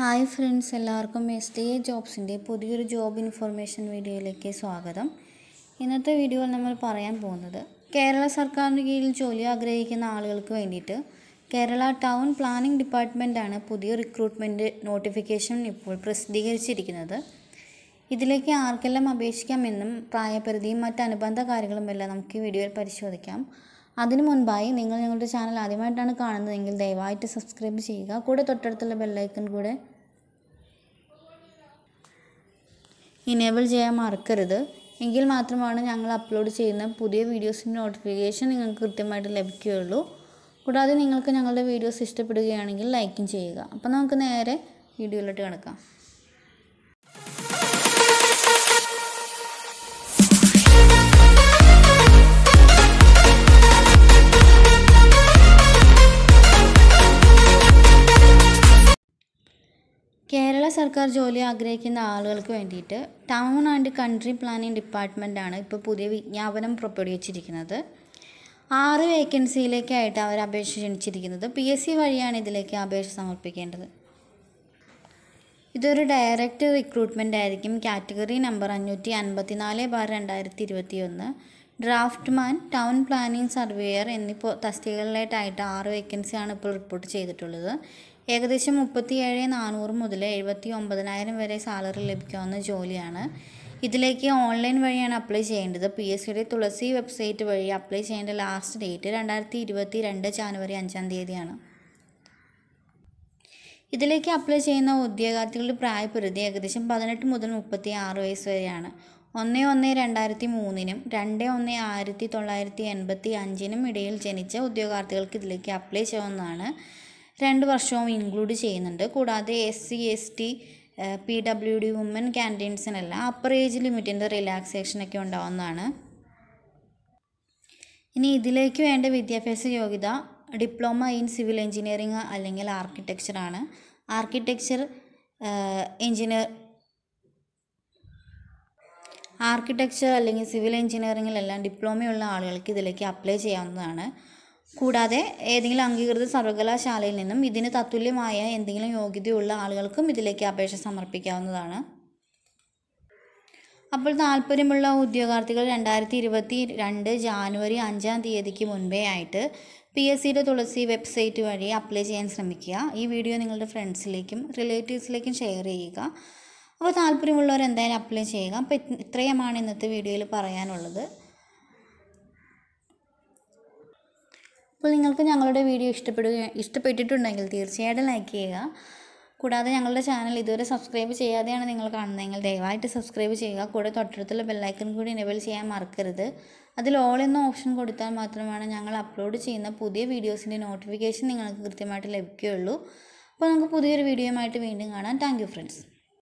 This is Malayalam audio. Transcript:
ഹായ് ഫ്രണ്ട്സ് എല്ലാവർക്കും എസ് ഡി എ ജോബ്സിൻ്റെ പുതിയൊരു ജോബ് ഇൻഫർമേഷൻ വീഡിയോയിലേക്ക് സ്വാഗതം ഇന്നത്തെ വീഡിയോയിൽ നമ്മൾ പറയാൻ പോകുന്നത് കേരള സർക്കാരിന് കീഴിൽ ജോലി ആഗ്രഹിക്കുന്ന ആളുകൾക്ക് വേണ്ടിയിട്ട് കേരള ടൗൺ പ്ലാനിംഗ് ഡിപ്പാർട്ട്മെൻറ്റാണ് പുതിയ റിക്രൂട്ട്മെൻറ്റ് നോട്ടിഫിക്കേഷൻ ഇപ്പോൾ പ്രസിദ്ധീകരിച്ചിരിക്കുന്നത് ഇതിലേക്ക് ആർക്കെല്ലാം അപേക്ഷിക്കാമെന്നും പ്രായപരിധിയും മറ്റ് അനുബന്ധ കാര്യങ്ങളുമെല്ലാം നമുക്ക് ഈ വീഡിയോയിൽ പരിശോധിക്കാം അതിനു മുൻപായി നിങ്ങൾ ഞങ്ങളുടെ ചാനൽ ആദ്യമായിട്ടാണ് കാണുന്നതെങ്കിൽ ദയവായിട്ട് സബ്സ്ക്രൈബ് ചെയ്യുക കൂടെ തൊട്ടടുത്തുള്ള ബെല്ലൈക്കൺ കൂടെ ഇനേബിൾ ചെയ്യാൻ മറക്കരുത് എങ്കിൽ മാത്രമാണ് ഞങ്ങൾ അപ്ലോഡ് ചെയ്യുന്ന പുതിയ വീഡിയോസിൻ്റെ നോട്ടിഫിക്കേഷൻ നിങ്ങൾക്ക് കൃത്യമായിട്ട് ലഭിക്കുകയുള്ളൂ കൂടാതെ നിങ്ങൾക്ക് ഞങ്ങളുടെ വീഡിയോസ് ഇഷ്ടപ്പെടുകയാണെങ്കിൽ ലൈക്കും ചെയ്യുക അപ്പോൾ നമുക്ക് നേരെ വീഡിയോയിലോട്ട് കിടക്കാം സർക്കാർ ജോലി ആഗ്രഹിക്കുന്ന ആളുകൾക്ക് വേണ്ടിയിട്ട് ടൗൺ ആൻഡ് കൺട്രി പ്ലാനിംഗ് ഡിപ്പാർട്ട്മെൻറ്റാണ് ഇപ്പോൾ പുതിയ വിജ്ഞാപനം പുറപ്പെടുവിച്ചിരിക്കുന്നത് ആറ് വേക്കൻസിയിലേക്കായിട്ട് അവർ അപേക്ഷ ക്ഷണിച്ചിരിക്കുന്നത് പി എസ് സി വഴിയാണ് ഇതിലേക്ക് അപേക്ഷ സമർപ്പിക്കേണ്ടത് ഇതൊരു ഡയറക്റ്റ് റിക്രൂട്ട്മെൻ്റ് ആയിരിക്കും കാറ്റഗറി നമ്പർ അഞ്ഞൂറ്റി നാല് ബാർ രണ്ടായിരത്തി draft draftman town planning surveyor എന്നീ തസ്തികകളിലായിട്ടായിട്ട് ആറ് വേക്കൻസിയാണ് ഇപ്പോൾ റിപ്പോർട്ട് ചെയ്തിട്ടുള്ളത് ഏകദേശം മുപ്പത്തി ഏഴ് നാനൂറ് മുതൽ എഴുപത്തി ഒമ്പതിനായിരം വരെ സാലറി ലഭിക്കാവുന്ന ജോലിയാണ് ഇതിലേക്ക് ഓൺലൈൻ വഴിയാണ് അപ്ലൈ ചെയ്യേണ്ടത് പി എസ് സിയുടെ തുളസി വെബ്സൈറ്റ് വഴി അപ്ലൈ ചെയ്യേണ്ട ലാസ്റ്റ് ഡേറ്റ് രണ്ടായിരത്തി ഇരുപത്തി രണ്ട് ജാനുവരി അഞ്ചാം തീയതിയാണ് ഇതിലേക്ക് അപ്ലൈ ചെയ്യുന്ന ഉദ്യോഗാർത്ഥികളുടെ പ്രായപരിധി ഏകദേശം പതിനെട്ട് മുതൽ മുപ്പത്തി ആറ് വയസ്സ് വരെയാണ് ഒന്ന് ഒന്ന് രണ്ടായിരത്തി മൂന്നിനും രണ്ട് ഒന്ന് ആയിരത്തി തൊള്ളായിരത്തി എൺപത്തി അഞ്ചിനും ഇടയിൽ ജനിച്ച ഉദ്യോഗാർത്ഥികൾക്ക് ഇതിലേക്ക് അപ്ലൈ ചെയ്യാവുന്നതാണ് രണ്ട് വർഷവും ഇൻക്ലൂഡ് ചെയ്യുന്നുണ്ട് കൂടാതെ S C S T P W D woman ക്യാൻറ്റീൻസിനെല്ലാം അപ്പർ ഏജ് ലിമിറ്റിൻ്റെ റിലാക്സേഷനൊക്കെ ഉണ്ടാവുന്നതാണ് ഇനി ഇതിലേക്ക് വേണ്ട വിദ്യാഭ്യാസ യോഗ്യത ഡിപ്ലോമ ഇൻ സിവിൽ എഞ്ചിനീയറിംഗ് അല്ലെങ്കിൽ ആർക്കിടെക്ചറാണ് ആർക്കിടെക്ചർ എഞ്ചിനീയർ ആർക്കിടെക്ചർ അല്ലെങ്കിൽ സിവിൽ എഞ്ചിനീയറിങ്ങിലെല്ലാം ഡിപ്ലോമയുള്ള ആളുകൾക്ക് ഇതിലേക്ക് അപ്ലൈ ചെയ്യാവുന്നതാണ് കൂടാതെ ഏതെങ്കിലും അംഗീകൃത സർവകലാശാലയിൽ നിന്നും ഇതിന് തത്തുല്യമായ എന്തെങ്കിലും യോഗ്യതയുള്ള ആളുകൾക്കും ഇതിലേക്ക് അപേക്ഷ സമർപ്പിക്കാവുന്നതാണ് അപ്പോൾ താല്പര്യമുള്ള ഉദ്യോഗാർത്ഥികൾ രണ്ടായിരത്തി ഇരുപത്തി രണ്ട് ജാനുവരി അഞ്ചാം തീയതിക്ക് മുൻപേ ആയിട്ട് പി എസ് സിയുടെ തുളസി വെബ്സൈറ്റ് വഴി അപ്ലൈ ചെയ്യാൻ ശ്രമിക്കുക ഈ വീഡിയോ നിങ്ങളുടെ ഫ്രണ്ട്സിലേക്കും റിലേറ്റീവ്സിലേക്കും ഷെയർ ചെയ്യുക അപ്പോൾ താല്പര്യമുള്ളവർ എന്തായാലും അപ്ലൈ ചെയ്യുക അപ്പോൾ ഇത്രയുമാണ് ഇന്നത്തെ വീഡിയോയിൽ പറയാനുള്ളത് അപ്പോൾ നിങ്ങൾക്ക് ഞങ്ങളുടെ വീഡിയോ ഇഷ്ടപ്പെടുക ഇഷ്ടപ്പെട്ടിട്ടുണ്ടെങ്കിൽ തീർച്ചയായിട്ടും ലൈക്ക് ചെയ്യുക കൂടാതെ ഞങ്ങളുടെ ചാനൽ ഇതുവരെ സബ്സ്ക്രൈബ് ചെയ്യാതെയാണ് നിങ്ങൾ കാണുന്നതെങ്കിൽ ദയവായിട്ട് സബ്സ്ക്രൈബ് ചെയ്യുക കൂടെ തൊട്ടടുത്തുള്ള ബെല്ലൈക്കൺ കൂടി എനേബിൾ ചെയ്യാൻ മറക്കരുത് അതിൽ ഓൾ എന്ന ഓപ്ഷൻ കൊടുത്താൽ മാത്രമാണ് ഞങ്ങൾ അപ്ലോഡ് ചെയ്യുന്ന പുതിയ വീഡിയോസിൻ്റെ നോട്ടിഫിക്കേഷൻ നിങ്ങൾക്ക് കൃത്യമായിട്ട് ലഭിക്കുകയുള്ളൂ അപ്പോൾ നമുക്ക് പുതിയൊരു വീഡിയോയുമായിട്ട് വീണ്ടും കാണാം താങ്ക് ഫ്രണ്ട്സ്